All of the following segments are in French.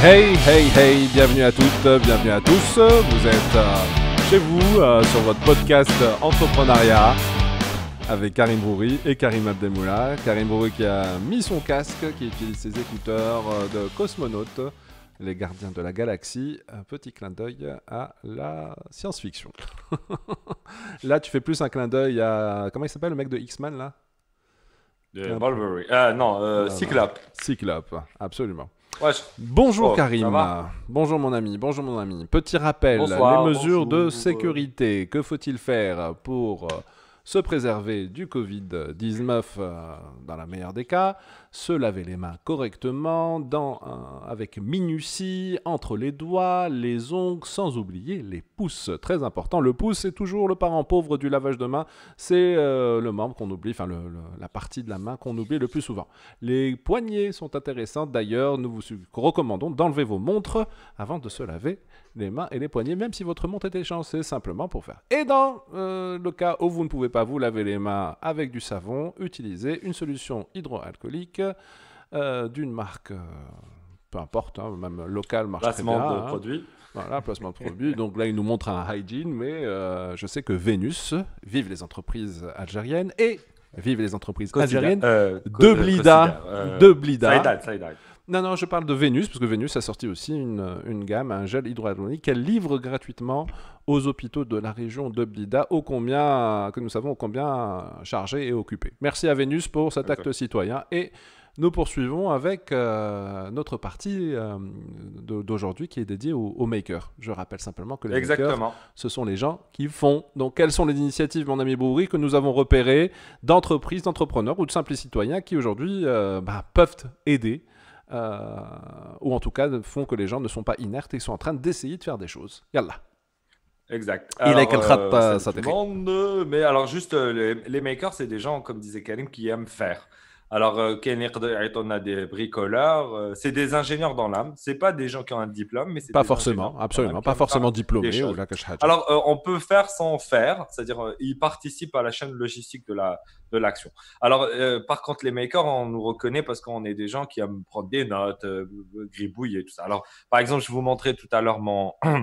Hey, hey, hey, bienvenue à toutes, bienvenue à tous. Vous êtes euh, chez vous euh, sur votre podcast Entrepreneuriat avec Karim Bourri et Karim Abdelmoula. Karim Bourri qui a mis son casque, qui utilise ses écouteurs euh, de cosmonaute, les gardiens de la galaxie. Un petit clin d'œil à la science-fiction. là, tu fais plus un clin d'œil à. Comment il s'appelle le mec de X-Men là ah, non, Cyclope. Cyclope, absolument. Bonjour oh, Karim. Bonjour mon ami. Bonjour mon ami. Petit rappel, les mesures de sécurité. Que faut-il faire pour euh, se préserver du Covid-19 euh, dans la meilleure des cas se laver les mains correctement, dans avec minutie, entre les doigts, les ongles, sans oublier les pouces. Très important, le pouce c'est toujours le parent pauvre du lavage de main, c'est euh, le membre qu'on oublie, enfin la partie de la main qu'on oublie le plus souvent. Les poignets sont intéressantes d'ailleurs, nous vous recommandons d'enlever vos montres avant de se laver les mains et les poignets, même si votre montre est échangée, simplement pour faire. Et dans euh, le cas où vous ne pouvez pas vous laver les mains avec du savon, utilisez une solution hydroalcoolique euh, d'une marque, euh, peu importe, hein, même locale, marche placement de hein. produit. Voilà, placement de produit. Donc là, il nous montre un hygiene, mais euh, je sais que Vénus, vive les entreprises algériennes et vive les entreprises algériennes de Blida, de Blida. Non, non, je parle de Vénus, parce que Vénus a sorti aussi une, gamme, un gel hydroalcoolique qu'elle livre gratuitement aux hôpitaux de la région de Blida, combien, que nous savons au combien chargés et occupés. Merci à Vénus pour cet acte citoyen et nous poursuivons avec euh, notre partie euh, d'aujourd'hui qui est dédiée aux, makers. Je rappelle simplement que les makers, ce sont les gens qui font. Donc, quelles sont les initiatives, mon ami Bourri, que nous avons repérées d'entreprises, d'entrepreneurs ou de simples citoyens qui aujourd'hui euh, bah, peuvent aider euh, ou en tout cas font que les gens ne sont pas inertes et ils sont en train d'essayer de faire des choses. Yallah. Exact. Il est euh, euh, ça mais alors juste euh, les, les makers, c'est des gens, comme disait Karim, qui aiment faire. Alors, on euh, a des bricoleurs, euh, c'est des ingénieurs dans l'âme. C'est pas des gens qui ont un diplôme, mais c'est pas forcément, absolument, pas forcément diplômés. Alors, euh, on peut faire sans faire, c'est-à-dire ils participent à la chaîne logistique de la de l'action. Alors, par contre, les makers, on nous reconnaît parce qu'on est des gens qui aiment prendre des notes, gribouiller et tout ça. Alors, par exemple, je vous montrais tout à l'heure mon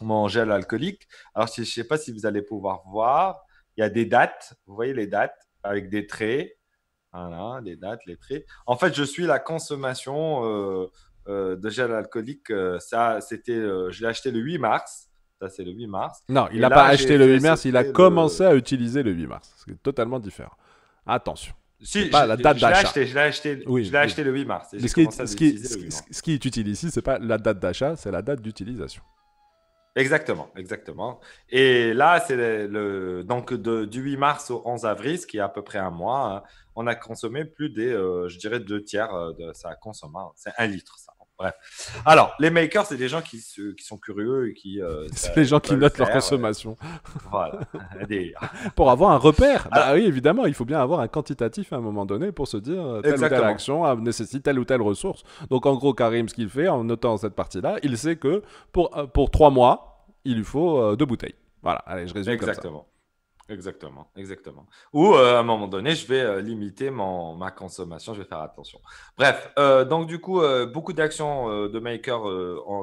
mon gel alcoolique. Alors, je sais pas si vous allez pouvoir voir. Il y a des dates. Vous voyez les dates avec des traits voilà, les dates, les prix. En fait, je suis la consommation euh, euh, de gel alcoolique. Euh, ça, c'était, euh, je l'ai acheté le 8 mars. Ça, c'est le 8 mars. Non, il n'a pas acheté le 8 mars, il a commencé à utiliser le 8 mars. C'est totalement différent. Attention. Si, pas la date l'ai acheté, je acheté, le 8 mars. ce qui, est utile ici, c'est pas la date d'achat, c'est la date d'utilisation. Exactement, exactement. Et là, c'est le, donc de, du 8 mars au 11 avril, ce qui est à peu près un mois, hein, on a consommé plus des, euh, je dirais, deux tiers euh, de sa consommation. C'est un litre, ça. Bref. Alors, les makers, c'est des gens qui, sont curieux et qui. Euh, c'est les gens qui notent leur consommation. Voilà. pour avoir un repère. Bah oui, évidemment, il faut bien avoir un quantitatif à un moment donné pour se dire euh, telle ou telle action nécessite telle ou telle ressource. Donc, en gros, Karim, ce qu'il fait en notant cette partie-là, il sait que pour, euh, pour trois mois, il lui faut deux bouteilles. Voilà, allez, je résume. Exactement. Exactement, exactement. Ou euh, à un moment donné, je vais euh, limiter mon, ma consommation, je vais faire attention. Bref, euh, donc du coup, beaucoup d'actions de makers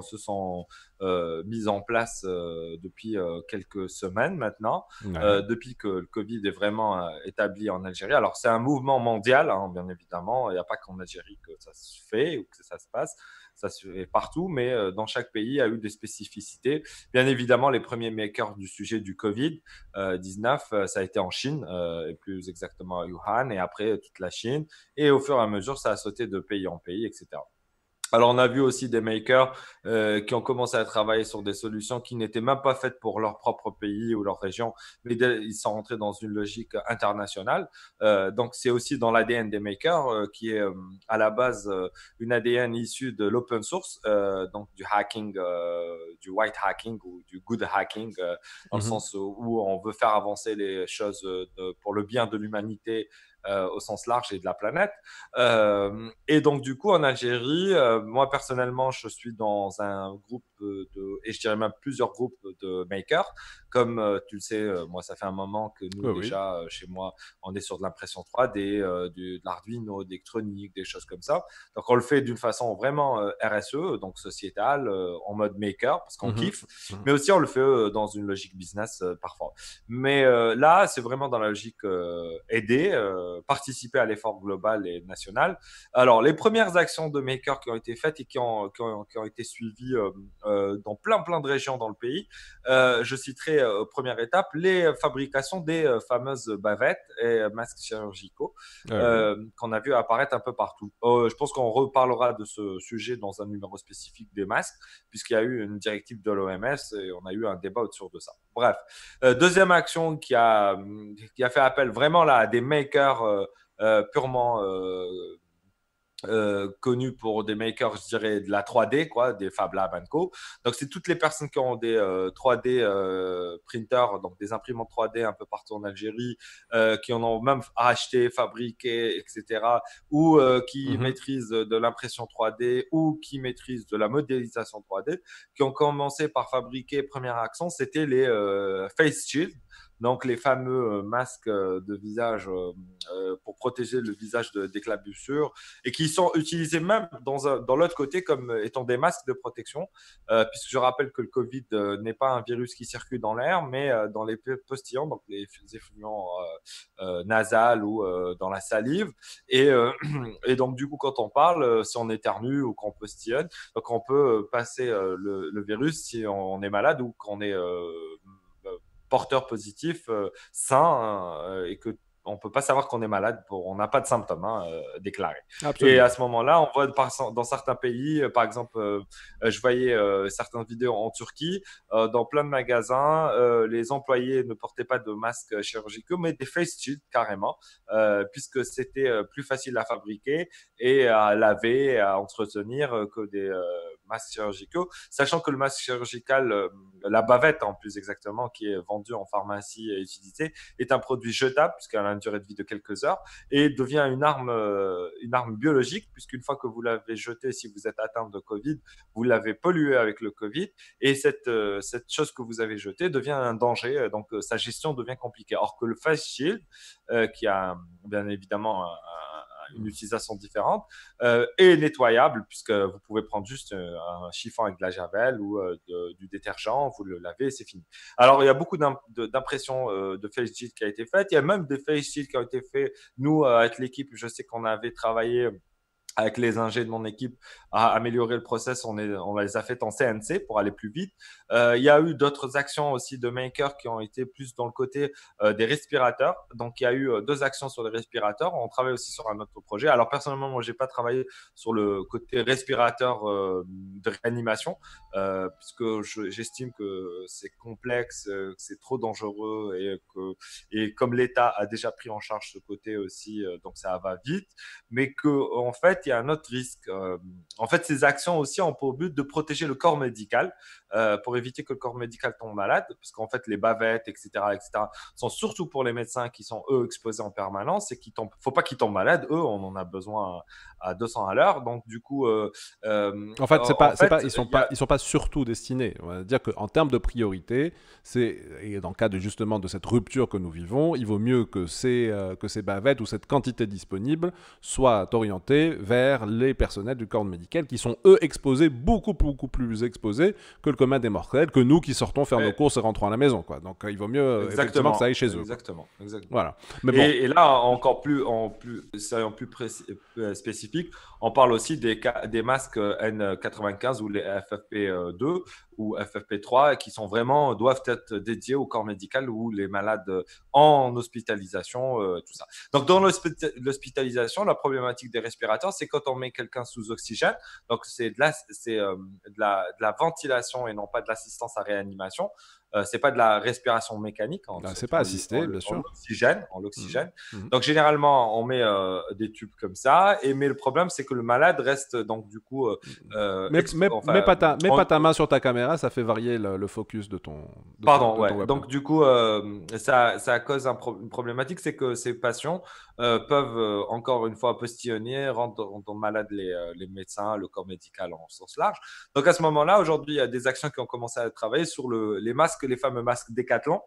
se sont mises en place depuis quelques semaines maintenant, depuis que le Covid est vraiment établi en Algérie. Alors c'est un mouvement mondial, hein, bien évidemment, il n'y a pas qu'en Algérie que ça se fait ou que ça se passe ça se fait partout, mais euh, dans chaque pays a eu des spécificités. Bien évidemment, les premiers makers du sujet du Covid-19, euh, euh, ça a été en Chine, et plus exactement à Wuhan, et après toute la Chine. Et au fur et à mesure, ça a sauté de pays en pays, etc. Alors, on a vu aussi des makers euh, qui ont commencé à travailler sur des solutions qui n'étaient même pas faites pour leur propre pays ou leur région, mais ils sont rentrés dans une logique internationale. Euh, donc, c'est aussi dans l'ADN des makers euh, qui est à la base une ADN issue de l'open source, donc du hacking, du white hacking ou du good hacking, dans le mhm. sens où on veut faire avancer les choses pour le bien de l'humanité euh, au sens large et de la planète. Euh, et donc, du coup, en Algérie, euh, moi personnellement, je suis dans un groupe de, et je dirais même plusieurs groupes de makers comme euh, tu le sais, euh, moi, ça fait un moment que nous, ah déjà, euh, chez moi, on est sur de l'impression 3D, de, de l'Arduino, d'électronique, des choses comme ça. Donc, on le fait d'une façon vraiment RSE, donc sociétale, en mode maker, parce qu'on mhm. kiffe, mhm. mais aussi on le fait dans une logique business parfois. Mais là, c'est vraiment dans la logique aider, participer à l'effort global et national. Alors, les premières actions de maker qui ont été faites et qui ont, qui ont été suivies dans plein, plein de régions dans le pays, je citerai euh, première étape, les euh, fabrications des euh, fameuses bavettes et masques chirurgicaux qu'on a vu apparaître un peu partout. Oh, je pense qu'on reparlera de ce sujet dans un numéro spécifique des masques, puisqu'il y a eu une directive de l'OMS et on a eu un débat autour de ça. Bref, deuxième action qui a, qui a fait appel vraiment là à des makers purement euh, connu pour des makers, je dirais, de la 3D, quoi, des Fab Lab Co. Donc, c'est toutes les personnes qui ont des 3D euh, euh, printers, donc des imprimantes 3D un peu partout en Algérie, qui en ont même acheté, fabriqué, etc., ou qui mm-hmm. maîtrisent de l'impression 3D, ou qui maîtrisent de la modélisation 3D, qui ont commencé par fabriquer, première action, c'était les face shields. Donc les fameux euh, masques euh, de visage euh, pour protéger le visage de, des et qui sont utilisés même dans, l'autre côté comme étant des masques de protection, puisque je rappelle que le Covid n'est pas un virus qui circule dans l'air, mais dans les postillons, donc les effluents nasales ou dans la salive. Et, donc du coup, quand on parle, si on éternue ou qu'on postillonne, donc on peut passer le, le virus si on est malade ou qu'on est porteur positif, euh, sain, euh, et que on peut pas savoir qu'on est malade, pour, on n'a pas de symptômes hein, euh, déclarés. Et à ce moment-là, on voit dans certains pays, par exemple, je voyais certaines vidéos en Turquie, dans plein de magasins, les employés ne portaient pas de masques chirurgicaux, mais des face shields carrément, puisque c'était plus facile à fabriquer et à laver, à entretenir que des masque chirurgicaux, sachant que le masque chirurgical, euh, la bavette en plus exactement, qui est vendue en pharmacie et utilisée, est un produit jetable puisqu'elle a une durée de vie de quelques heures et devient une arme, euh, une arme biologique puisqu'une fois que vous l'avez jeté, si vous êtes atteint de Covid, vous l'avez pollué avec le Covid et cette, euh, cette chose que vous avez jetée devient un danger. Donc sa gestion devient compliquée. Or que le face shield, qui a bien évidemment un une utilisation différente, euh, et nettoyable, puisque vous pouvez prendre juste euh, un, chiffon avec de la javel ou euh, du détergent, vous le lavez et c'est fini. Alors, il y a beaucoup d'impressions de face qui a été faite. Il y a même des face qui ont été faits. Nous, avec l'équipe, je sais qu'on avait travaillé avec les ingés de mon équipe à améliorer le process. On, est, on les a fait en CNC pour aller plus vite. Euh, il y a eu d'autres actions aussi de maker qui ont été plus dans le côté euh, des respirateurs. Donc, il y a eu euh, deux actions sur les respirateurs. On travaille aussi sur un autre projet. Alors, personnellement, moi, j'ai pas travaillé sur le côté respirateur de réanimation puisque j'estime que c'est complexe, que c'est trop dangereux et que et comme l'État a déjà pris en charge ce côté aussi, donc ça va vite. Mais que en fait, il y a un autre risque. Euh, en fait, ces actions aussi ont pour but de protéger le corps médical euh, pour éviter que le corps médical tombe malade, parce qu'en fait, les bavettes, etc., etc., sont surtout pour les médecins qui sont eux exposés en permanence et qui tombent. Faut pas qu'ils tombent malades. Eux, on en a besoin à 200 à l'heure. Donc, du coup, euh, en fait, c'est pas, pas, ils sont pas, ils sont pas surtout destinés. On va dire qu'en termes de priorité, c'est et dans le cas de justement de cette rupture que nous vivons, il vaut mieux que ces que ces bavettes ou cette quantité disponible soit orientée vers vers les personnels du corps médical qui sont eux exposés, beaucoup, beaucoup plus exposés que le commun des mortels, que nous qui sortons faire nos eh. courses et rentrons à la maison. Quoi. Donc euh, il vaut mieux euh, exactement que ça aille chez eux. Exactement. exactement. Voilà. Mais et, là, encore plus, en plus, en plus, euh, spécifique, on parle aussi des, des masques N95 ou les FFP2 ou FFP3 qui sont vraiment doivent être dédiés au corps médical ou les malades en hospitalisation, tout ça. Donc dans l'hospitalisation, la problématique des respirateurs, c'est c'est quand on met quelqu'un sous oxygène. Donc, c'est de la, c'est, euh, de la ventilation et non pas de l'assistance à réanimation. Euh, c'est pas de la respiration mécanique. Hein, c'est pas assisté, bien sûr. En l'oxygène. Mmh. Mmh. Donc généralement, on met euh, des tubes comme ça. Et mais le problème, c'est que le malade reste donc du coup. Euh, mmh. mais, mais, pas ta, mets pas ta main sur ta caméra, ça fait varier le, focus de ton. Pardon. donc du coup, ça, ça cause un une problématique, c'est que ces patients peuvent encore une fois postillonner, rendre, malade les, les médecins, le corps médical en sens large. Donc à ce moment-là, aujourd'hui, il y a des actions qui ont commencé à travailler sur les masques les fameux masques décathlon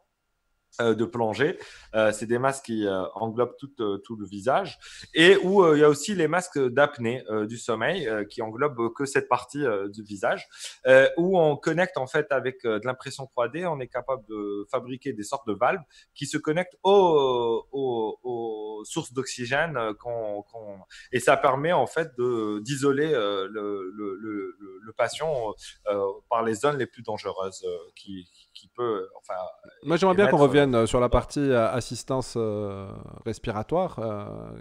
euh, de plongée. Euh, c'est des masques qui euh, englobent tout, tout, le visage. Et où il y a aussi les masques d'apnée du sommeil qui englobent que cette partie du visage, où on connecte en fait avec de l'impression 3D, on est capable de fabriquer des sortes de valves qui se connectent aux, aux, sources d'oxygène. Et ça permet en fait de, d'isoler le, le, le, patient par les zones les plus dangereuses qui euh, enfin, Moi, j'aimerais bien qu'on revienne euh, euh, sur la partie assistance respiratoire,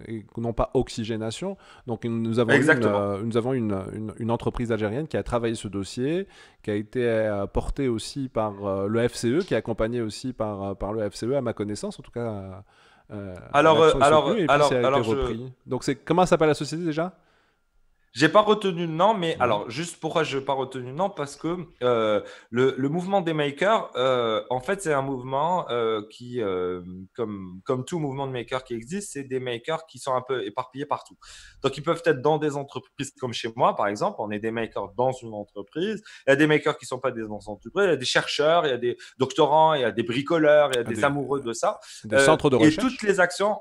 et non pas oxygénation. Donc, nous avons, une, nous avons une, entreprise algérienne qui a travaillé ce dossier, qui a été portée aussi par le FCE, qui est accompagnée aussi par, par le FCE, à ma connaissance, en tout cas. alors, alors, alors, Donc, comment s'appelle la société déjà j'ai pas retenu de nom, mais mmh. alors juste pourquoi je n'ai pas retenu de nom Parce que euh, le, le, mouvement des makers, euh, en fait, c'est un mouvement euh, qui, euh, comme, comme tout mouvement de makers qui existe, c'est des makers qui sont un peu éparpillés partout. Donc, ils peuvent être dans des entreprises comme chez moi, par exemple. On est des makers dans une entreprise. Il y a des makers qui ne sont pas des entreprises. Il y a des chercheurs, il y a des doctorants, il y a des bricoleurs, il y a ah, des, des amoureux euh, de ça. Des centres de euh, recherche. Et toutes les actions,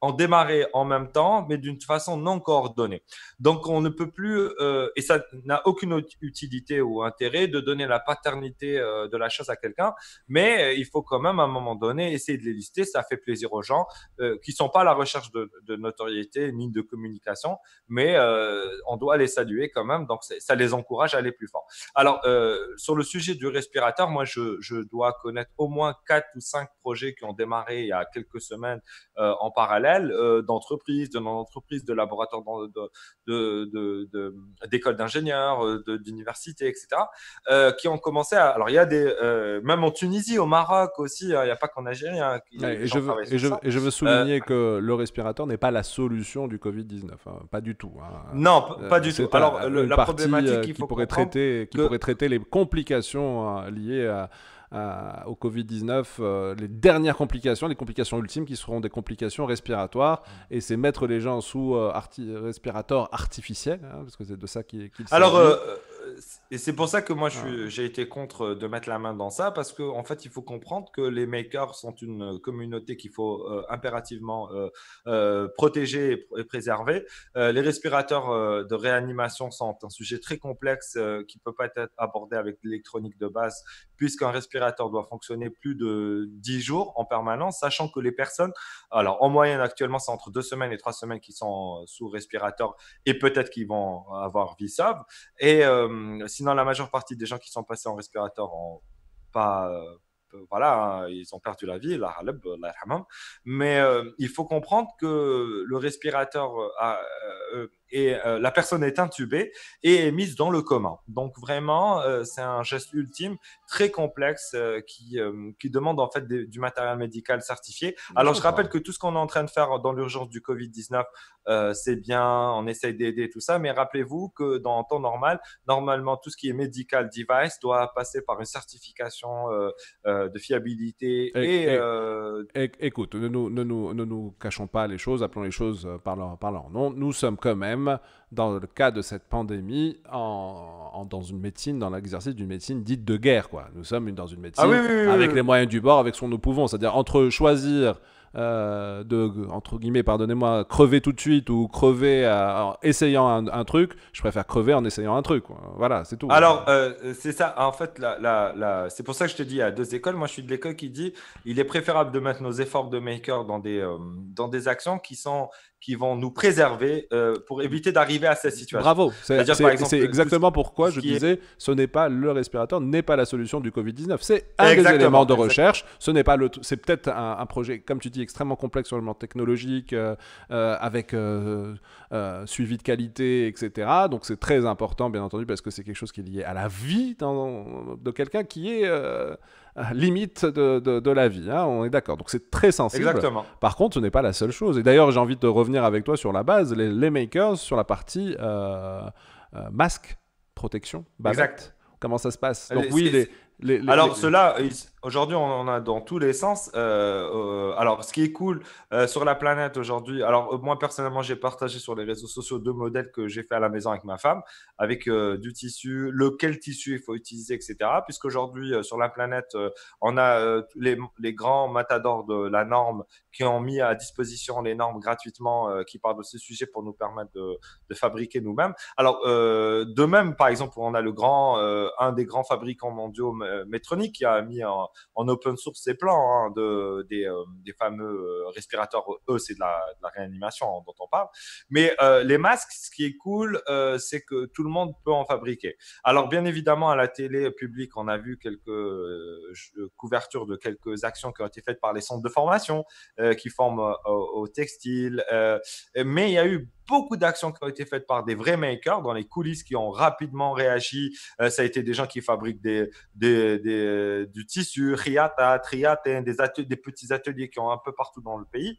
en démarrer en même temps, mais d'une façon non coordonnée. Donc, on ne peut plus, euh, et ça n'a aucune utilité ou intérêt de donner la paternité euh, de la chose à quelqu'un, mais euh, il faut quand même, à un moment donné, essayer de les lister. Ça fait plaisir aux gens euh, qui sont pas à la recherche de, de notoriété ni de communication, mais euh, on doit les saluer quand même. Donc, ça les encourage à aller plus fort. Alors, sur le sujet du respirateur, moi, je, je, dois connaître au moins quatre ou cinq projets qui ont démarré il y a quelques semaines en parallèle euh, d'entreprises, de non-entreprises, de laboratoires d'écoles d'ingénieurs, euh, d'universités, etc., euh, qui ont commencé à. Alors, il y a des. même en Tunisie, au Maroc aussi, hein, il n'y a pas qu'en Algérie. et, je veux, je, souligner que le respirateur n'est pas la solution du Covid-19. Hein, pas du tout. Hein. Non, pas du tout. Alors, la problématique Qui pourrait, traiter, qui pourrait traiter les complications liées à euh, au Covid-19 euh, les dernières complications, les complications ultimes qui seront des complications respiratoires. Mmh. Et c'est mettre les gens sous euh, arti respirateur artificiel, hein, parce que c'est de ça qu'il qu Alors, et c'est pour ça que moi, ah. j'ai été contre euh, de mettre la main dans ça, parce qu'en en fait, il faut comprendre que les makers sont une euh, communauté qu'il faut euh, impérativement protéger et, préserver. les respirateurs de réanimation sont un sujet très complexe qui ne peut pas être abordé avec l'électronique de base, puisqu'un respirateur doit fonctionner plus de 10 jours en permanence, sachant que les personnes, alors en moyenne actuellement, c'est entre 2 semaines et 3 semaines qui sont sous respirateur, et peut-être qu'ils vont avoir vie sauve Et euh, sinon, la majeure partie des gens qui sont passés en respirateur ont pas euh, euh, voilà, hein, ils ont perdu la vie, la Haleb, la Mais il faut comprendre que le respirateur, a, et euh, la personne est intubée et est mise dans le coma. Donc vraiment, euh, c'est un geste ultime, très complexe, euh, qui, qui demande en fait du matériel médical certifié. Alors je rappelle que tout ce qu'on est en train de faire dans l'urgence du Covid-19, c'est bien, on essaye d'aider tout ça, mais rappelez-vous que dans un temps normal, normalement tout ce qui est medical device doit passer par une certification de fiabilité. Et, écoute, ne nous, ne, nous, nous cachons pas les choses, appelons les choses par leur, par leur nom. Nous sommes quand même dans le cas de cette pandémie, dans une médecine, dans l'exercice d'une médecine dite de guerre. Quoi. Nous sommes dans une médecine ah avec les moyens du bord, avec ce qu'on nous pouvons. C'est-à-dire entre choisir euh, de, entre guillemets, pardonnez-moi, crever tout de suite ou crever euh, en essayant un, truc, je préfère crever en essayant un truc. Voilà, c'est tout. Alors, euh, c'est ça, en fait, c'est pour ça que je te dis à deux écoles. Moi, je suis de l'école qui dit il est préférable de mettre nos efforts de maker dans des, dans des actions qui sont qui vont nous préserver euh, pour éviter d'arriver à cette situation. Bravo. C'est exactement pourquoi je disais, ce n'est pas le respirateur, n'est pas la solution du Covid-19. C'est un des éléments de recherche. Ce n'est pas le. C'est peut-être un, projet, comme tu dis, extrêmement complexe sur le plan technologique, euh, euh, avec suivi de qualité, etc. Donc c'est très important, bien entendu, parce que c'est quelque chose qui est lié à la vie de quelqu'un qui est limite de, la vie. Hein, on est d'accord. Donc c'est très sensible. Exactement. Par contre, ce n'est pas la seule chose. Et d'ailleurs, j'ai envie de revenir avec toi sur la base, les, makers, sur la partie euh, euh, masque, protection, Exact. Comment ça se passe oui, les, Alors cela là Aujourd'hui, on en a dans tous les sens. Euh, euh alors, ce qui est cool euh, sur la planète aujourd'hui, alors euh, moi personnellement, j'ai partagé sur les réseaux sociaux deux modèles que j'ai fait à la maison avec ma femme, avec du tissu, lequel tissu il faut utiliser, etc. Puisqu'aujourd'hui, sur la planète, on a les, les, grands matadors de la norme qui ont mis à disposition les normes gratuitement qui parlent de ce sujet pour nous permettre de, de fabriquer nous-mêmes. Alors, de même, par exemple, on a le grand, un des grands fabricants mondiaux, Metronic, qui a mis en en open source c'est plans hein, de, des, euh, fameux euh, respirateurs. Eux, c'est de la, réanimation hein, dont on parle. Mais euh, les masques, ce qui est cool, c'est que tout le monde peut en fabriquer. Alors, bien évidemment, à la télé publique, on a vu quelques couvertures de quelques actions qui ont été faites par les centres de formation qui forment au, au textile. mais il y a eu beaucoup d'actions qui ont été faites par des vrais makers dans les coulisses qui ont rapidement réagi. Euh, ça a été des gens qui fabriquent des, des, des euh, du tissu, riata, des, des petits ateliers qui ont un peu partout dans le pays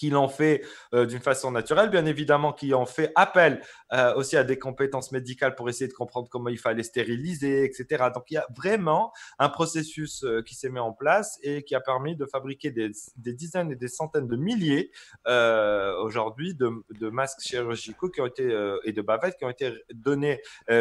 qui en fait euh, d'une façon naturelle, bien évidemment qui ont fait appel euh, aussi à des compétences médicales pour essayer de comprendre comment il fallait stériliser, etc. Donc il y a vraiment un processus euh, qui s'est mis en place et qui a permis de fabriquer des, dizaines et des centaines de milliers aujourd'hui de, de, masques chirurgicaux qui ont été, et de bavettes qui ont été donnés,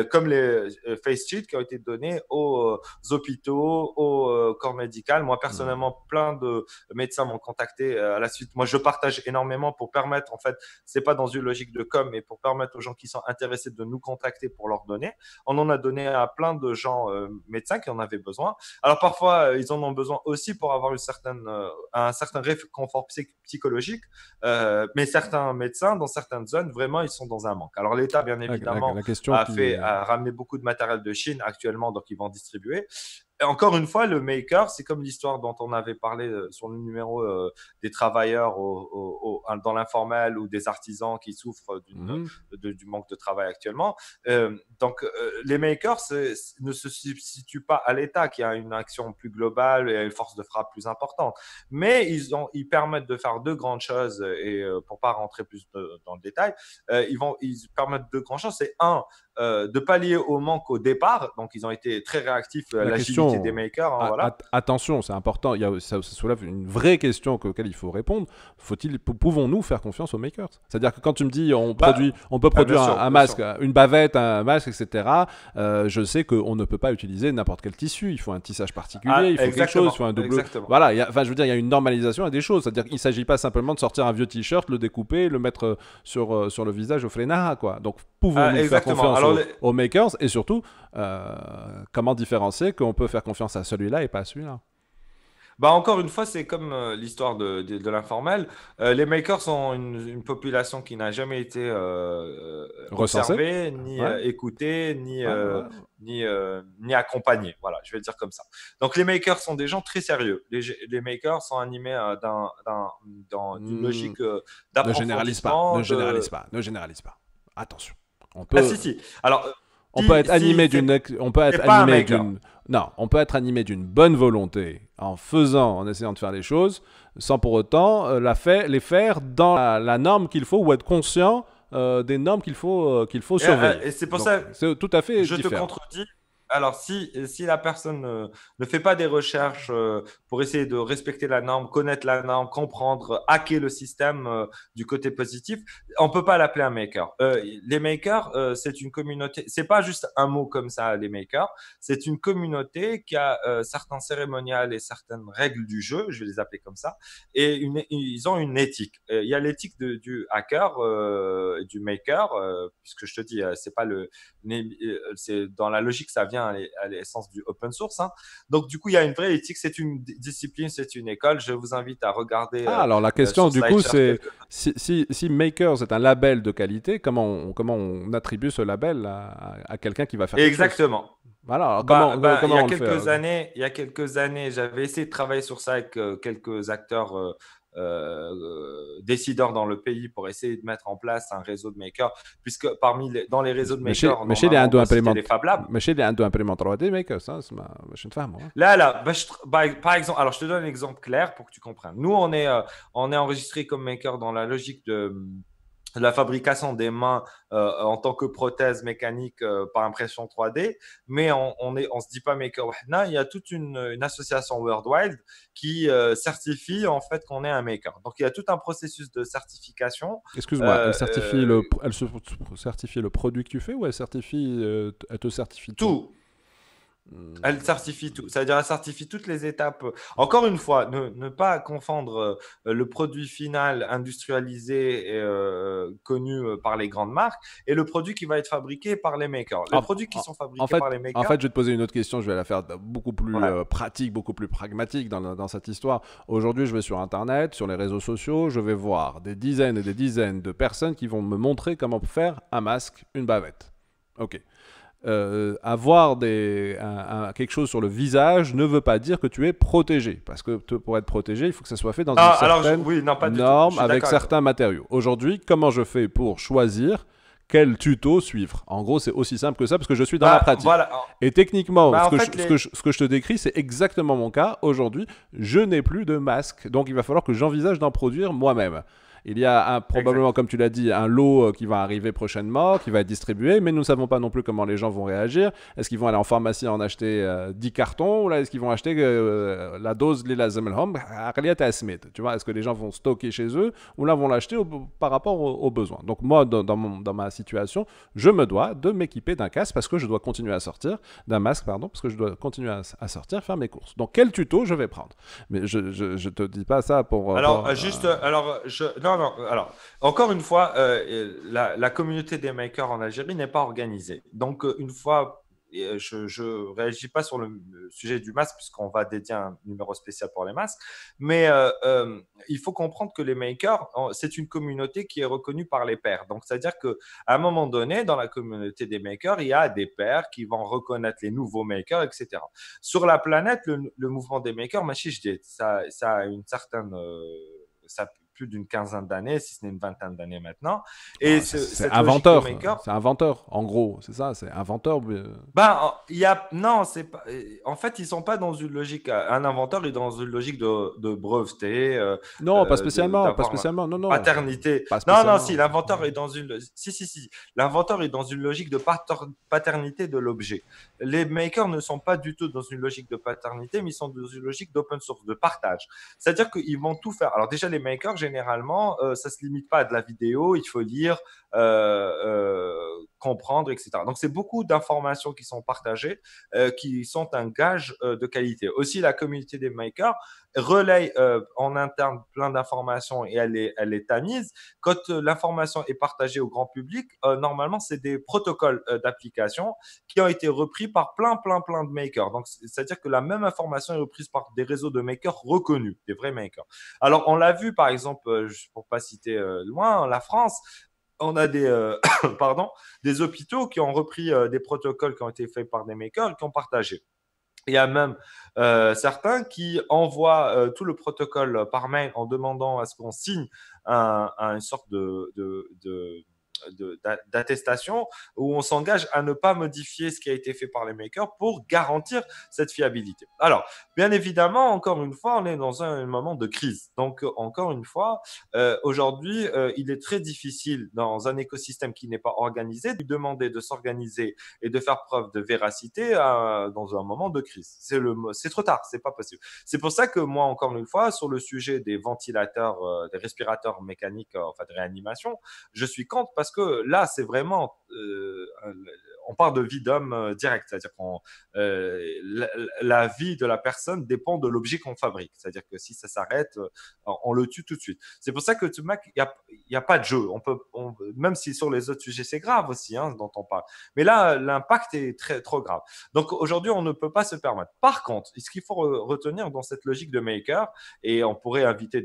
comme les face shields qui ont été donnés aux hôpitaux, au corps médical. Moi personnellement, mmh. plein de médecins m'ont contacté à la suite. Moi je partage énormément pour permettre, en fait, c'est pas dans une logique de com, mais pour permettre aux gens qui sont intéressés de nous contacter pour leur donner. On en a donné à plein de gens euh, médecins qui en avaient besoin. Alors parfois, euh, ils en ont besoin aussi pour avoir une certaine, euh, un certain réconfort psychologique, mais certains médecins, dans certaines zones, vraiment, ils sont dans un manque. Alors l'État, bien évidemment, a, fait, a ramené beaucoup de matériel de Chine actuellement, donc ils vont distribuer encore une fois, le maker, c'est comme l'histoire dont on avait parlé euh, sur le numéro euh, des travailleurs au, dans l'informel ou des artisans qui souffrent mmh. du manque de travail actuellement. Euh, donc, les makers ne se substituent pas à l'État qui a une action plus globale et une force de frappe plus importante. Mais ils, ont, ils permettent de faire deux grandes choses et pour pas rentrer plus dans le détail, ils, vont, ils permettent deux grandes choses. C'est un, de pallier au manque au départ. Donc, ils ont été très réactifs à la gestion attention, des makers. Hein, attention, c'est important. Il ça, soulève une vraie question auquel il faut répondre. Faut-il, pouvons-nous faire confiance aux makers C'est-à-dire que quand tu me dis on bah, produit, on peut bah, produire un, masque, une bavette, un masque, etc. Euh, je sais qu'on ne peut pas utiliser n'importe quel tissu. Il faut un tissage particulier, ah, il faut quelque chose, il faut un double. Voilà. enfin, je veux dire, il y a une normalisation à des choses. C'est-à-dire qu'il ne s'agit pas simplement de sortir un vieux t-shirt, le découper, le mettre euh, sur euh, sur le visage au fleinard, quoi. Donc pouvons-nous ah, faire confiance aux makers et surtout euh, comment différencier qu'on peut faire confiance à celui-là et pas à celui-là bah encore une fois, c'est comme euh, l'histoire de, de, l'informel. Euh, les makers sont une, population qui n'a jamais été euh, ni écoutée, ni, ni, ni accompagnée. Voilà, je vais le dire comme ça. Donc les makers sont des gens très sérieux. Les, makers sont animés d'un, d'une hmm. logique d'apprentissage. Ne généralise pas, ne généralise pas, ne généralise pas. Attention. On ah, peut... si, si. Alors, on, peut être animé on peut être animé d'une, non, on peut être animé d'une bonne volonté en faisant, en essayant de faire les choses, sans pour autant euh, la fait, les faire dans la, norme qu'il faut ou être conscient euh, des normes qu'il faut, euh, qu'il faut surveiller. Et, c'est pour ça. C'est tout à fait. Je te contredis alors, si, si la personne euh, ne fait pas des recherches euh, pour essayer de respecter la norme, connaître la norme, comprendre, hacker le système euh, du côté positif, on peut pas l'appeler un maker. les makers, c'est une communauté. C'est pas juste un mot comme ça, les makers. C'est une communauté qui a certains cérémoniales et certaines règles du jeu, je vais les appeler comme ça, et ils ont une éthique. Il y a l'éthique du hacker, du maker, puisque je te dis, c'est pas le, c'est dans la logique, ça vient à l'essence du open source. Hein. Donc, du coup, il y a une vraie éthique, c'est une discipline, c'est une école. Je vous invite à regarder. Ah, alors la euh, question, du coup, c'est si, si, si, Makers est un label de qualité, comment on, comment on attribue ce label à, à quelqu'un qui va faire Exactement. Voilà, bah, bah, il y a quelques années, Il quelques années, j'avais essayé de travailler sur ça avec euh, quelques acteurs euh, euh, décideurs dans le pays pour essayer de mettre en place un réseau de makers, puisque parmi dans les réseaux de makers, chez, les Fab Labs. chez les 3 d hein. là bah, bah, par exemple alors je te donne un exemple clair pour que tu comprennes nous on est enregistrés euh, on est enregistré comme maker dans la logique de la fabrication des mains euh, en tant que prothèse mécanique euh, par impression 3D, mais on on, se dit pas maker wahna, il y a toute une, association worldwide qui euh, certifie en fait qu'on est un maker. Donc il y a tout un processus de certification. Excuse-moi, elle certifie le le produit que tu fais ou elle certifie elle te certifie tout Mmh. Elle certifie tout. Ça à dire elle certifie toutes les étapes. Euh, encore une fois, ne, pas confondre euh, le produit final industrialisé et euh, connu par les grandes marques et le produit qui va être fabriqué par les makers. Les en, qui sont fabriqués fait, par les makers. En fait, je vais te poser une autre question. Je vais la faire beaucoup plus pratique, beaucoup plus pragmatique dans, dans cette histoire. Aujourd'hui, je vais sur Internet, sur les réseaux sociaux, je vais voir des dizaines et des dizaines de personnes qui vont me montrer comment faire un masque, une bavette. Ok. Euh, avoir quelque chose sur le visage ne veut pas dire que tu es protégé. Parce que pour être protégé, il faut que ça soit fait dans ah, une certaine norme avec certains matériaux. Aujourd'hui, comment je fais pour choisir quel tuto suivre En gros, c'est aussi simple que ça parce que je suis dans bah, la pratique. Et techniquement, bah, ce, que je, te décris, c'est exactement mon cas. Aujourd'hui, je n'ai plus de masque. Donc, il va falloir que j'envisage d'en produire moi-même. Il y a probablement, comme tu l'as dit, un lot euh, qui va arriver prochainement, qui va être distribué, mais nous ne savons pas non plus comment les gens vont réagir. Est-ce qu'ils vont aller en pharmacie en acheter 10 euh, cartons ou là, est-ce qu'ils vont acheter euh, la dose de la à Smith Tu vois, est-ce que les gens vont stocker chez eux ou là vont l'acheter par rapport aux, besoins Donc, moi, dans, ma situation, je me dois de m'équiper d'un casque parce que je dois continuer à sortir, d'un masque, pardon, parce que je dois continuer à, sortir, faire mes courses. Donc, quel tuto je vais prendre Mais je ne te dis pas ça pour. Alors, juste, alors, je. Euh, alors, encore une fois, euh, euh, la, communauté des makers en Algérie n'est pas organisée. Donc, une fois, je ne réagis pas sur le sujet du masque, puisqu'on va dédier un numéro spécial pour les masques, mais il faut comprendre que les makers, c'est une communauté qui est reconnue par les pairs. Donc, c'est-à-dire qu'à un moment donné, dans la communauté des makers, il y a des pairs qui vont reconnaître les nouveaux makers, etc. Sur la planète, le, mouvement des makers, je ça, ça a une certaine. Ça, plus d'une quinzaine d'années, si ce n'est une vingtaine d'années maintenant. Et ah, c'est inventeur. C'est inventeur, en gros, c'est ça, c'est inventeur. Euh. Ben, il y a non, c'est pas. Euh, en fait, ils sont pas dans une logique. Euh, un inventeur est dans une logique de, de breveté. non, pas spécialement, pas spécialement. Non, non. Paternité. Non, non, si l'inventeur est dans une. Si, si, si. L'inventeur est dans une logique de paternité de l'objet. Les makers ne sont pas du tout dans une logique de paternité, mais ils sont dans une logique d'open source, de partage. C'est-à-dire qu'ils vont tout faire. Alors déjà, les makers, j'ai généralement, euh, ça se limite pas à de la vidéo. Il faut lire euh, euh, comprendre, etc. Donc, c'est beaucoup d'informations qui sont partagées, euh, qui sont un gage euh, de qualité. Aussi, la communauté des makers relaye euh, en interne plein d'informations et elle est elle tamise. Quand l'information est partagée au grand public, normalement, c'est des protocoles d'application qui ont été repris par plein, plein, plein de makers. Donc, c'est-à-dire que la même information est reprise par des réseaux de makers reconnus, des vrais makers. Alors, on l'a vu, par exemple, pour pas citer loin, la France, on a des, euh, pardon, des hôpitaux qui ont repris euh, des protocoles qui ont été faits par des makers qui ont partagé. Il y a même euh, certains qui envoient tout le protocole par mail en demandant à ce qu'on signe une sorte de d'attestation où on s'engage à ne pas modifier ce qui a été fait par les makers pour garantir cette fiabilité. Alors, bien évidemment, encore une fois, on est dans un, moment de crise. Donc, encore une fois, euh, aujourd'hui, euh, il est très difficile dans un écosystème qui n'est pas organisé de demander de s'organiser et de faire preuve de véracité euh, dans un moment de crise. C'est le, c'est trop tard, c'est pas possible. C'est pour ça que moi, encore une fois, sur le sujet des ventilateurs, des respirateurs mécaniques, enfin de réanimation, je suis contre parce parce que là, c'est vraiment euh, on parle de vie d'homme euh, direct, c'est-à-dire qu'on euh, la, vie de la personne dépend de l'objet qu'on fabrique, c'est-à-dire que si ça s'arrête, euh, on le tue tout de suite. C'est pour ça que tu Mac, il n'y a, pas de jeu. On peut, même si sur les autres sujets c'est grave aussi, hein, dont on parle. Mais là, l'impact est très trop grave. Donc aujourd'hui, on ne peut pas se permettre. Par contre, ce qu'il faut retenir dans cette logique de maker, et on pourrait inviter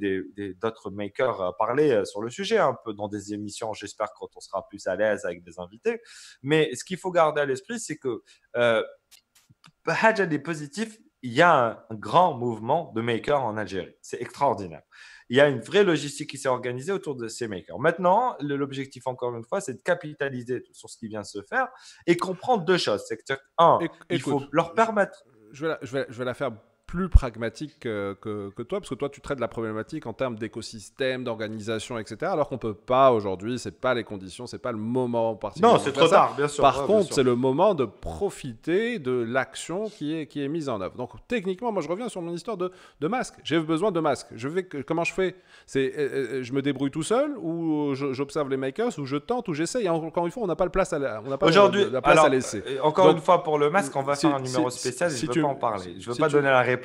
d'autres makers à parler sur le sujet un peu dans des émissions. J'espère quand on sera plus à l'aise avec des invités. Mais ce qu'il faut garder à l'esprit, c'est que euh, est des positifs, il y a un grand mouvement de makers en Algérie. C'est extraordinaire. Il y a une vraie logistique qui s'est organisée autour de ces makers. Maintenant, l'objectif, encore une fois, c'est de capitaliser sur ce qui vient de se faire et comprendre deux choses. C'est que, un, il faut leur permettre. Je vais, je vais la faire plus pragmatique que, toi, parce que toi, tu traites la problématique en termes d'écosystème, d'organisation, etc. Alors qu'on peut pas aujourd'hui, c'est pas les conditions, c'est pas le moment particulier. Non, c'est trop tard, bien sûr. Par contre, c'est le moment de profiter de l'action qui est, qui est mise en œuvre. Donc, techniquement, moi, je reviens sur mon histoire de, de masque. J'ai besoin de masque. Je vais, comment je fais C'est, euh, euh, je me débrouille tout seul ou j'observe les makers ou je tente ou j'essaye. Encore une fois, on n'a pas le place à la, on pas place à laisser. Euh, encore une fois, pour le masque, on va faire un numéro spécial. Si, et je veux pas en parler. Je veux pas donner la réponse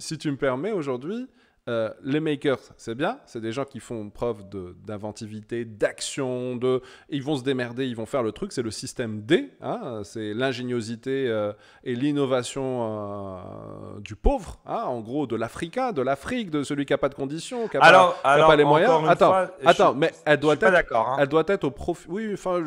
si, tu me permets, aujourd'hui, euh, les makers, c'est bien, c'est des gens qui font preuve d'inventivité, d'action, de, ils vont se démerder, ils vont faire le truc. C'est le système D, hein, c'est l'ingéniosité euh, et l'innovation euh, du pauvre, hein, en gros de l'Africa, de l'Afrique, de celui qui n'a pas de conditions, qui n'a pas, les moyens. Attends, attends, mais elle doit être, hein. elle doit être au profit. Oui, enfin,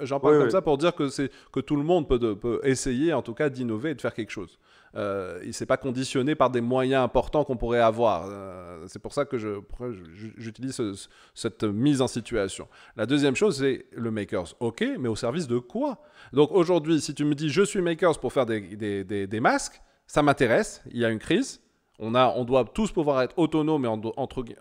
j'en parle comme ça pour dire que c'est que tout le monde peut essayer, en tout cas, d'innover et de faire quelque chose euh, il s'est pas conditionné par des moyens importants qu'on pourrait avoir. Euh, c'est pour ça que je, j'utilise cette mise en situation. La deuxième chose, c'est le makers. Ok, mais au service de quoi Donc aujourd'hui, si tu me dis je suis makers pour faire des, des, des, masques, ça m'intéresse, il y a une crise. On, a, on doit tous pouvoir être autonomes et entre,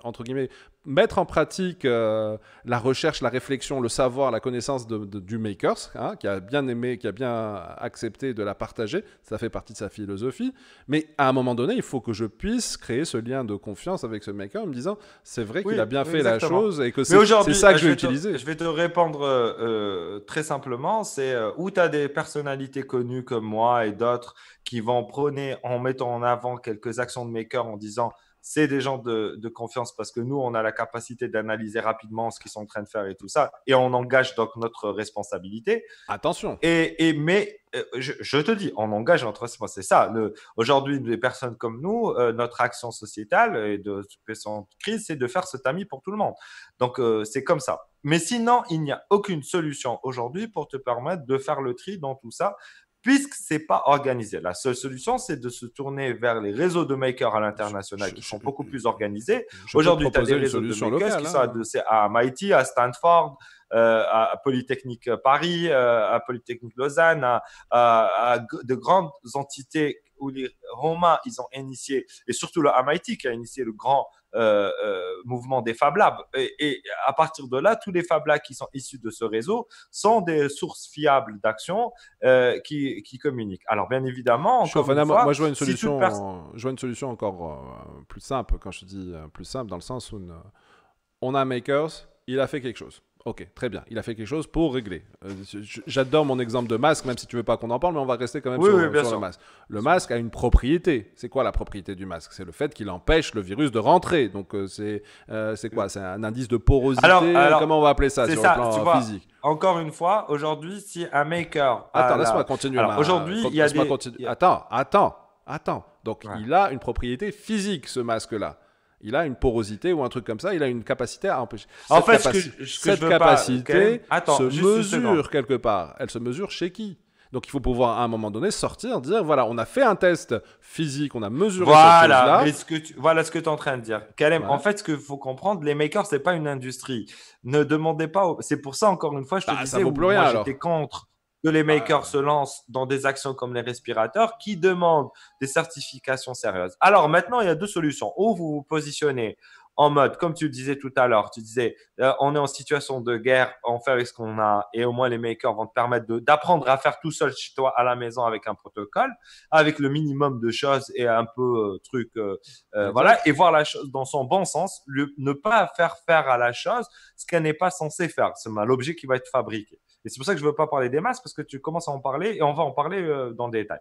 entre guillemets mettre en pratique euh, la recherche, la réflexion, le savoir, la connaissance de, du makers, hein, qui a bien aimé, qui a bien accepté de la partager, ça fait partie de sa philosophie, mais à un moment donné, il faut que je puisse créer ce lien de confiance avec ce maker en me disant, c'est vrai qu'il a bien fait la chose et que c'est ça que je vais, utiliser. je vais te répondre euh, euh, très simplement, c'est où tu as des personnalités connues comme moi et d'autres qui vont prôner en mettant en avant quelques actions de maker en disant c'est des gens de, confiance parce que nous, on a la capacité d'analyser rapidement ce qu'ils sont en train de faire et tout ça. Et on engage donc notre responsabilité. Attention. Et, mais euh, je, te dis, on engage notre responsabilité. C'est ça. Le, aujourd'hui, des personnes comme nous, euh, notre action sociétale et de de crise, c'est de faire ce tamis pour tout le monde. Donc, euh, c'est comme ça. Mais sinon, il n'y a aucune solution aujourd'hui pour te permettre de faire le tri dans tout ça puisque ce n'est pas organisé. La seule solution, c'est de se tourner vers les réseaux de makers à l'international qui sont beaucoup plus organisés. Aujourd'hui, tu as des réseaux de makers qui hein. sont à MIT, à Stanford, euh, à Polytechnique Paris, euh, à Polytechnique Lausanne, à, de grandes entités où les Romains, ils ont initié, et surtout le MIT qui a initié le grand euh, euh, mouvement des Fab Labs. Et, à partir de là, tous les Fab Labs qui sont issus de ce réseau sont des sources fiables d'action euh, qui, qui, communiquent. Alors, bien évidemment, une moi, je vois une solution, solution encore plus simple. Quand je dis plus simple, dans le sens où on a makers, il a fait quelque chose. Ok, très bien. Il a fait quelque chose pour régler. Euh, j'adore mon exemple de masque, même si tu veux pas qu'on en parle, mais on va rester quand même sur, le masque. Le masque a une propriété. C'est quoi la propriété du masque C'est le fait qu'il empêche le virus de rentrer. Donc euh, euh, c'est quoi C'est un indice de porosité. comment on va appeler ça sur le plan physique Encore une fois, aujourd'hui, si un maker. Attends, laisse-moi continuer. Aujourd'hui, il y a Attends, attends, attends. Donc il a une propriété physique ce masque-là. Il a une porosité ou un truc comme ça. Il a une capacité à empêcher. En fait, cette capacité se mesure quelque part. Elle se mesure chez qui donc il faut pouvoir à un moment donné sortir, dire voilà, on a fait un test physique, on a mesuré voilà, cette là Ce que tu, voilà ce que tu es en train de dire. Kalem, en fait, ce qu'il faut comprendre, les makers, ce n'est pas une industrie. Ne demandez pas. C'est pour ça, encore une fois, je te bah, disais, j'étais contre que les bah, makers se lancent dans des actions comme les respirateurs qui demandent des certifications sérieuses. Alors maintenant, il y a deux solutions. Ou vous vous positionnez en mode, comme tu le disais tout à l'heure, tu disais, euh, on est en situation de guerre, on fait avec ce qu'on a, et au moins les makers vont te permettre d'apprendre à faire tout seul chez toi à la maison avec un protocole, avec le minimum de choses et un peu euh, truc, euh, voilà, et voir la chose dans son bon sens, ne pas faire faire à la chose ce qu'elle n'est pas censée faire. C'est l'objet qui va être fabriqué. Et c'est pour ça que je ne veux pas parler des masses, parce que tu commences à en parler, et on va en parler euh, dans le détail.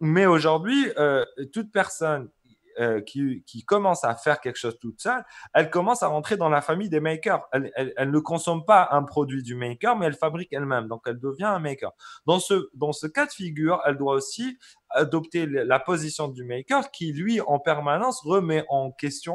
Mais aujourd'hui, euh, toute personne euh, qui, commence à faire quelque chose toute seule, elle commence à rentrer dans la famille des makers. Elle, elle ne consomme pas un produit du maker, mais elle fabrique elle-même. Donc, elle devient un maker. Dans ce, dans ce cas de figure, elle doit aussi adopter la position du maker qui, lui, en permanence, remet en question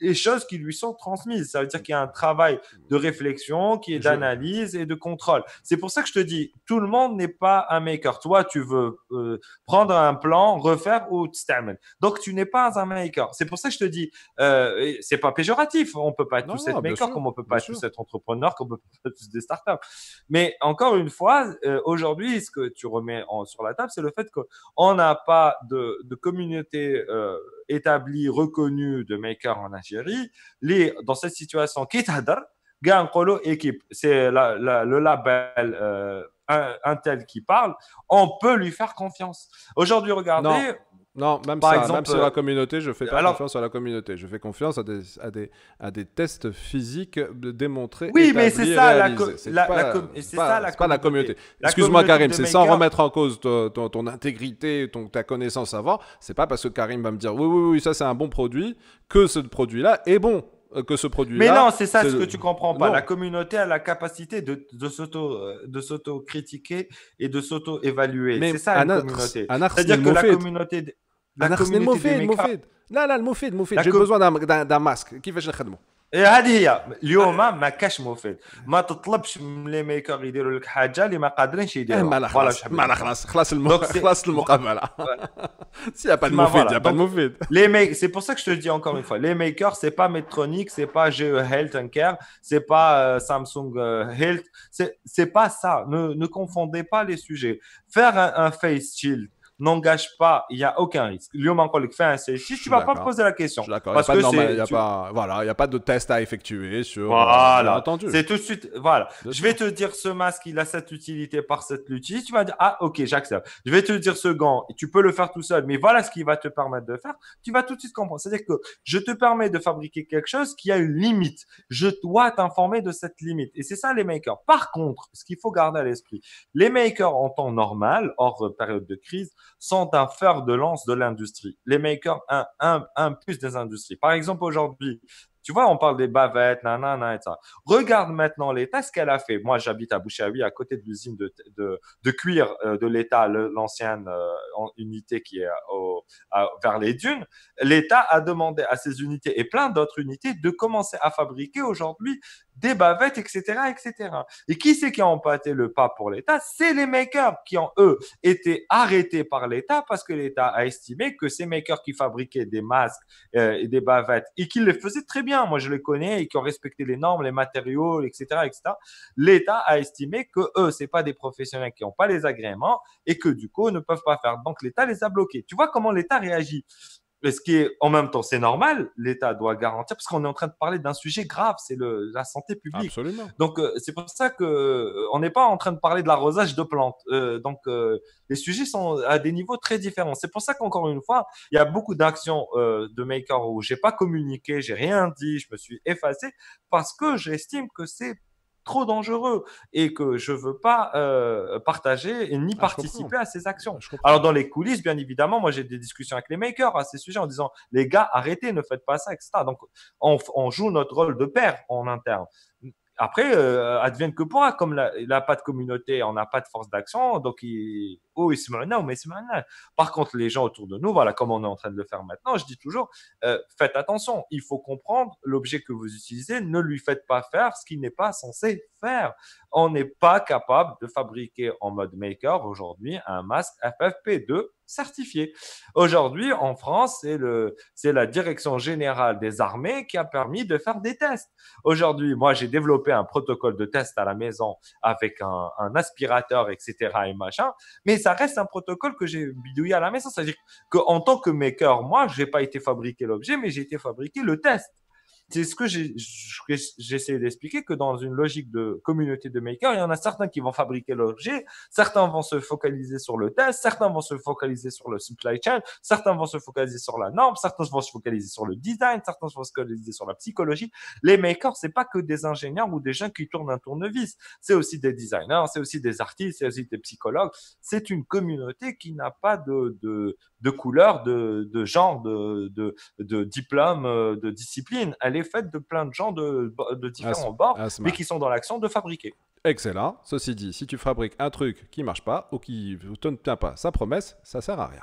les choses qui lui sont transmises. Ça veut dire qu'il y a un travail de réflexion, qui est d'analyse et de contrôle. C'est pour ça que je te dis, tout le monde n'est pas un maker. Toi, tu veux euh, prendre un plan, refaire ou stammer. Donc, tu n'es pas un maker. C'est pour ça que je te dis, euh, c'est pas péjoratif. On peut pas tous être maker, comme on peut pas tous être entrepreneur, comme on peut pas tous des startups. Mais encore une fois, euh, aujourd'hui, ce que tu remets en, sur la table, c'est le fait qu'on n'a pas de, de communauté établie, reconnue de makers en les Dans cette situation, équipe, c'est la, le label euh, un, tel qui parle, on peut lui faire confiance. Aujourd'hui, regardez, non, même, Par exemple, sur la euh, communauté, je fais pas confiance à la communauté. Je fais confiance à des, à des, à des tests physiques démontrés. Oui, mais c'est ça, la, communauté. la, pas, la ça la communauté. Excuse-moi, Karim, c'est sans remettre en cause ton, ton, intégrité, ton, ta connaissance avant. C'est pas parce que Karim va me dire oui, oui, oui, ça c'est un bon produit que ce produit-là est bon euh, que ce produit -là, Mais non, c'est ça ce que tu comprends pas. La communauté a la capacité de, de euh, s'auto-critiquer et de s'auto-évaluer. C'est ça la communauté. C'est-à-dire que la communauté, la masque c'est pour ça que je te dis encore une fois les makers pas metronix c'est pas je health care pas euh, samsung euh, health c'est pas ça ne confondez pas les sujets faire un face shield n'engage pas, il n'y a aucun risque. Lyon il fait un CSI, tu ne vas pas te poser la question. Je suis d'accord. il n'y y a pas, voilà, a pas de test à effectuer sur. Euh, voilà. c'est tout de suite. Voilà. Je vais te dire ce masque, il a cette utilité par cette utilité. Tu vas dire, ah, ok, j'accepte. Je vais te dire ce gant, tu peux le faire tout seul, mais voilà ce qu'il va te permettre de faire. Tu vas tout de suite comprendre. C'est-à-dire que je te permets de fabriquer quelque chose qui a une limite. Je dois t'informer de cette limite. Et c'est ça, les makers. Par contre, ce qu'il faut garder à l'esprit, les makers en temps normal, hors période de crise, sont un fer de lance de l'industrie. Les makers un, un, plus des industries. Par exemple, aujourd'hui, tu vois, on parle des bavettes, nanana, et ça. Regarde maintenant l'État, ce qu'elle a fait. Moi, j'habite à Bouchawi, à côté de l'usine de, de, cuir euh, de l'État, l'ancienne euh, unité qui est euh, vers les dunes. L'État a demandé à ces unités et plein d'autres unités de commencer à fabriquer aujourd'hui des bavettes, etc., etc. Et qui c'est qui a empâté le pas pour l'État C'est les makers qui ont, eux, été arrêtés par l'État parce que l'État a estimé que ces makers qui fabriquaient des masques euh, et des bavettes et qui les faisaient très bien, moi je les connais, et qui ont respecté les normes, les matériaux, etc., etc., l'État a estimé que eux, c'est pas des professionnels qui n'ont pas les agréments et que du coup, ne peuvent pas faire. Donc l'État les a bloqués. Tu vois comment l'État réagit ce qui est en même temps, c'est normal, l'État doit garantir, parce qu'on est en train de parler d'un sujet grave, c'est la santé publique. Absolument. Donc euh, c'est pour ça qu'on euh, n'est pas en train de parler de l'arrosage de plantes. Euh, donc les sujets sont à des niveaux très différents. C'est pour ça qu'encore une fois, il y a beaucoup d'actions de Maker où j'ai pas communiqué, j'ai rien dit, je me suis effacé parce que j'estime que c'est trop dangereux et que je veux pas euh, partager et ni ah, participer à ces actions. Alors dans les coulisses, bien évidemment, moi j'ai des discussions avec les makers à ces sujets en disant les gars, arrêtez, ne faites pas ça, etc. Donc on, on joue notre rôle de père en interne. Après, euh, advienne que pourra, comme il n'a pas de communauté, on n'a pas de force d'action, donc il, oh, il se mais Par contre, les gens autour de nous, voilà, comme on est en train de le faire maintenant, je dis toujours, euh, faites attention, il faut comprendre l'objet que vous utilisez, ne lui faites pas faire ce qui n'est pas censé on n'est pas capable de fabriquer en mode maker aujourd'hui un masque FFP2 certifié. Aujourd'hui, en France, c'est le, c'est la direction générale des armées qui a permis de faire des tests. Aujourd'hui, moi, j'ai développé un protocole de test à la maison avec un, aspirateur, etc. et machin, mais ça reste un protocole que j'ai bidouillé à la maison. C'est-à-dire qu'en tant que maker, moi, je n'ai pas été fabriquer l'objet, mais j'ai été fabriquer le test. C'est ce que j'ai j'essaie d'expliquer que dans une logique de communauté de makers, il y en a certains qui vont fabriquer l'objet, certains vont se focaliser sur le test, certains vont se focaliser sur le supply chain, certains vont se focaliser sur la norme, certains vont se focaliser sur le design, certains vont se focaliser sur la psychologie. Les makers, c'est pas que des ingénieurs ou des gens qui tournent un tournevis, c'est aussi des designers, c'est aussi des artistes, c'est aussi des psychologues. C'est une communauté qui n'a pas de, de, de couleur, de, de genre, de, de, de diplôme, euh, de discipline. Elle elle est faite de plein de gens de, ah, différents bords, ah, mais qui sont dans l'action de fabriquer. Excellent. Ceci dit, si tu fabriques un truc qui marche pas ou qui ne tient pas sa promesse, ça sert à rien.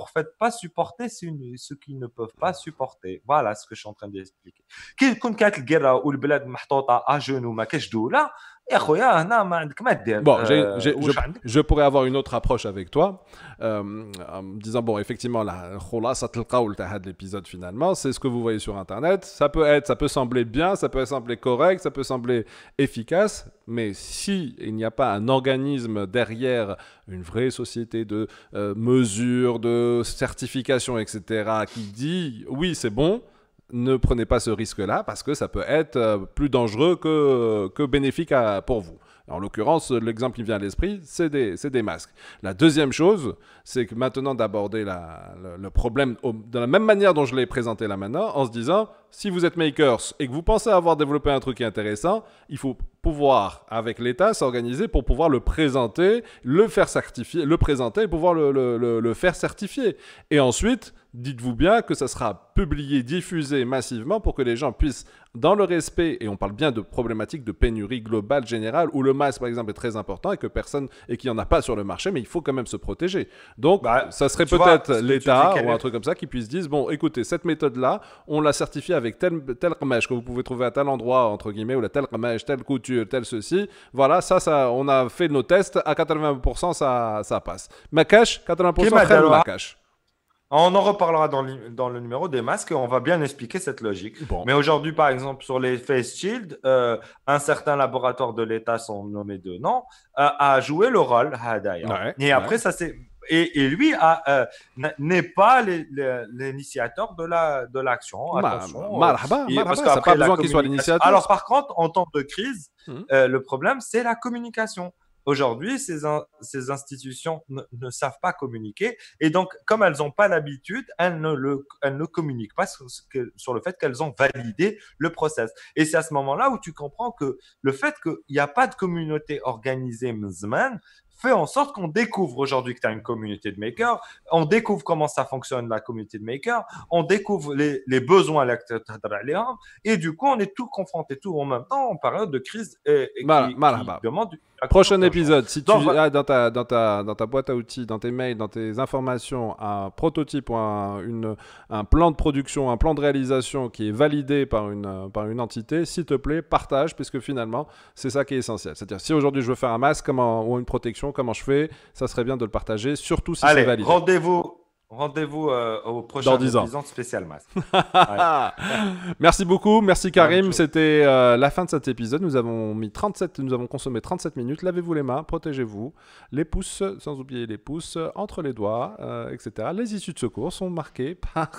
leur faites pas supporter ce qu'ils ne peuvent pas supporter. Voilà ce que je suis en train d'expliquer. Qui a le guerre ou le bled محطوطه à genoux, ma كاش دوله eh, bon, euh, je, pourrais avoir une autre approche avec toi euh, en me disant bon effectivement la khulasa tas l'épisode finalement c'est ce que vous voyez sur internet ça peut être ça peut sembler bien ça peut sembler correct ça peut sembler efficace mais si il n'y a pas un organisme derrière une vraie société de mesure mesures de certification etc qui dit oui c'est bon ne prenez pas ce risque-là parce que ça peut être euh, plus dangereux que, que bénéfique pour vous. En l'occurrence, l'exemple qui me vient à l'esprit, c'est des, masques. La deuxième chose, c'est que maintenant d'aborder le, problème de la même manière dont je l'ai présenté là maintenant, en se disant, si vous êtes makers et que vous pensez avoir développé un truc intéressant, il faut pouvoir, avec l'État, s'organiser pour pouvoir le présenter, le faire certifier, le présenter et pouvoir le, faire certifier. Et ensuite, dites-vous bien que ça sera publié, diffusé massivement pour que les gens puissent, dans le respect, et on parle bien de problématiques de pénurie globale, générale, où le masque, par exemple, est très important et que personne, et qu'il n'y en a pas sur le marché, mais il faut quand même se protéger. Donc, bah, ça serait peut-être l'État ou un truc comme ça qui puisse dire, bon, écoutez, cette méthode-là, on l'a certifie avec tel, tel que vous pouvez trouver à tel endroit, entre guillemets, ou la telle remèche, telle couture, tel ceci. Voilà, ça, ça, on a fait nos tests. À 80%, ça, ça passe. Makash, 80% On en reparlera dans le, dans le, numéro des masques on va bien expliquer cette logique. Bon. Mais aujourd'hui, par exemple, sur les face shields, euh, un certain laboratoire de l'État, sont nommés de nom, euh, a joué le rôle et après, ça c'est et, lui euh, n'est pas l'initiateur de la de l'action. Attention, pas besoin qu'il soit l'initiateur. Alors par contre, en temps de crise, hmm. euh, le problème c'est la communication. Aujourd'hui, ces, ces, institutions ne, savent pas communiquer et donc, comme elles n'ont pas l'habitude, elles, ne, communiquent pas sur, sur le fait qu'elles ont validé le process. Et c'est à ce moment-là où tu comprends que le fait qu'il n'y a pas de communauté organisée mzman fait en sorte qu'on découvre aujourd'hui que tu as une communauté de makers, on découvre comment ça fonctionne la communauté de makers, on découvre les, les besoins et du coup, on est tout confronté, tout en même temps, en période de crise et, et mal, Prochain épisode, si tu as dans ta, dans, ta, dans ta boîte à outils, dans tes mails, dans tes informations, un prototype ou un, une, un plan de production, un plan de réalisation qui est validé par une, par une entité, s'il te plaît, partage, puisque finalement, c'est ça qui est essentiel. C'est-à-dire, si aujourd'hui je veux faire un masque ou une protection, comment je fais Ça serait bien de le partager, surtout si c'est valide. Rendez-vous Rendez-vous euh, au prochain épisode spécial masque. merci beaucoup, merci Karim. C'était euh, la fin de cet épisode. Nous avons mis 37, nous avons consommé 37 minutes. Lavez-vous les mains, protégez-vous. Les pouces, sans oublier les pouces, entre les doigts, euh, etc. Les issues de secours sont marquées par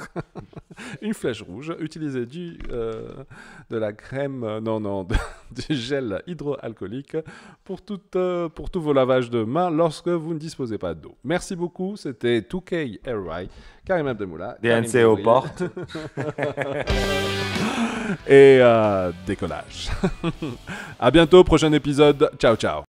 une flèche rouge. Utilisez du de la crème, non non, du gel hydroalcoolique pour tout, pour tous vos lavages de mains lorsque vous ne disposez pas d'eau. Merci beaucoup. C'était 2K Karim Abdemoula. DNC aux portes. Et euh, décollage. à bientôt, prochain épisode. Ciao, ciao.